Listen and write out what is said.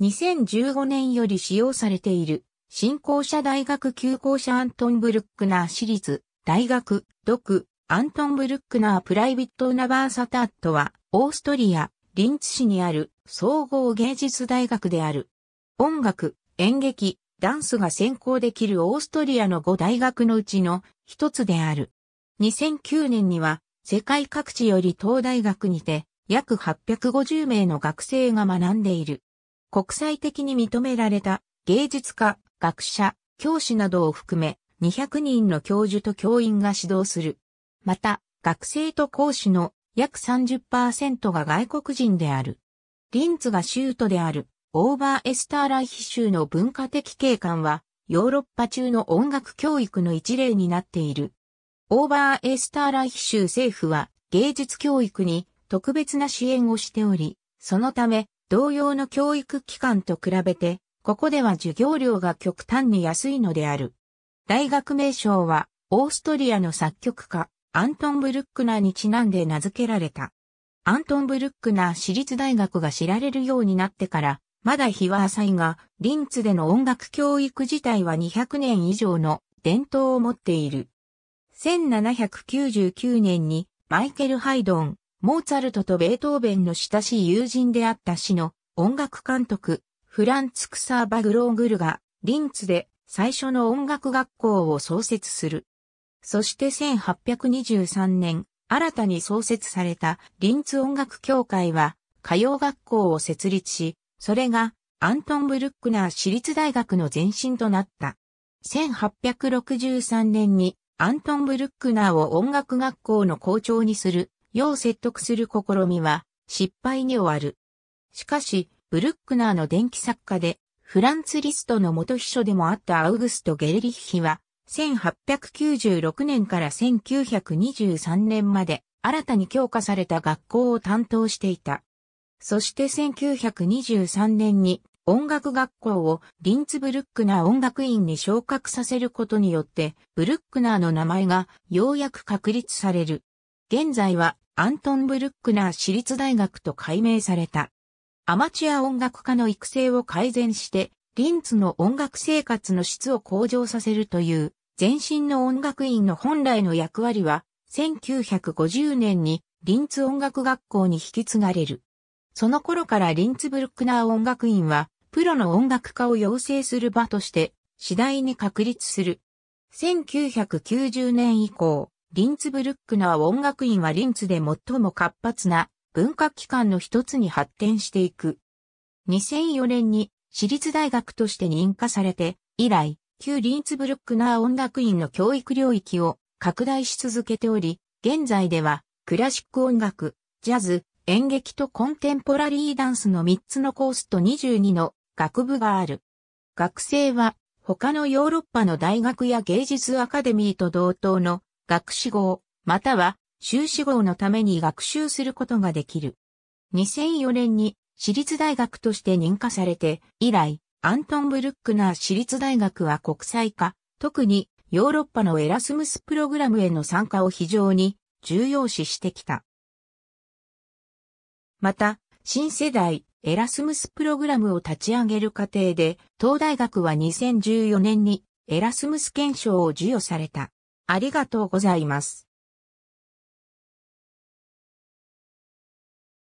2015年より使用されている、新校舎大学旧校舎アントンブルックナー私立、大学、独、アントンブルックナープライビット・ナバーサタットは、オーストリア、リンツ市にある総合芸術大学である。音楽、演劇、ダンスが専攻できるオーストリアの5大学のうちの一つである。2009年には、世界各地より東大学にて、約850名の学生が学んでいる。国際的に認められた芸術家、学者、教師などを含め200人の教授と教員が指導する。また、学生と講師の約30%が外国人である。リンツが州都であるオーバーエスターライヒ州の文化的景観はヨーロッパ中の音楽教育の一例になっている。オーバーエスターライヒ州政府は芸術教育に特別な支援をしており、そのため同様の教育機関と比べて、ここでは授業料が極端に安いのである。大学名称は、オーストリアの作曲家、アントン・ブルックナーにちなんで名付けられた。アントン・ブルックナー私立大学が知られるようになってから、まだ日は浅いが、リンツでの音楽教育自体は200年以上の伝統を持っている。1799年にマイケル・ハイドン、モーツァルトとベートーベンの親しい友人であった市の音楽監督、フランツ・クサーバ・グローグルが、リンツで最初の音楽学校を創設する。そして1823年、新たに創設されたリンツ音楽協会は、歌謡学校を設立し、それがアントン・ブルックナー私立大学の前身となった。1863年にアントン・ブルックナーを音楽学校の校長にする要説得する試みは失敗に終わる。しかし、ブルックナーの電気作家で、フランツ・リストの元秘書でもあったアウグスト・ゲルリッヒは、1896年から1923年まで新たに強化された学校を担当していた。そして1923年に音楽学校をリンツブルックナー音楽院に昇格させることによって、ブルックナーの名前がようやく確立される。現在はアントン・ブルックナー私立大学と改名された。アマチュア音楽家の育成を改善して、リンツの音楽生活の質を向上させるという、前身の音楽院の本来の役割は、1950年にリンツ音楽学校に引き継がれる。その頃からリンツブルックナー音楽院は、プロの音楽家を養成する場として、次第に確立する。1990年以降、リンツブルックナー音楽院はリンツで最も活発な文化機関の一つに発展していく。2004年に私立大学として認可されて、以来、旧リンツブルックナー音楽院の教育領域を拡大し続けており、現在ではクラシック音楽、ジャズ、演劇とコンテンポラリーダンスの3つのコースと22の学部がある。学生は他のヨーロッパの大学や芸術アカデミーと同等の学士号、または修士号のために学習することができる。2004年に私立大学として認可されて、以来、アントン・ブルックナー私立大学は国際化、特にヨーロッパのエラスムスプログラムへの参加を非常に重要視してきた。また、新世代エラスムスプログラムを立ち上げる過程で、東大学は2014年にエラスムス検証を授与された。ありがとうございます。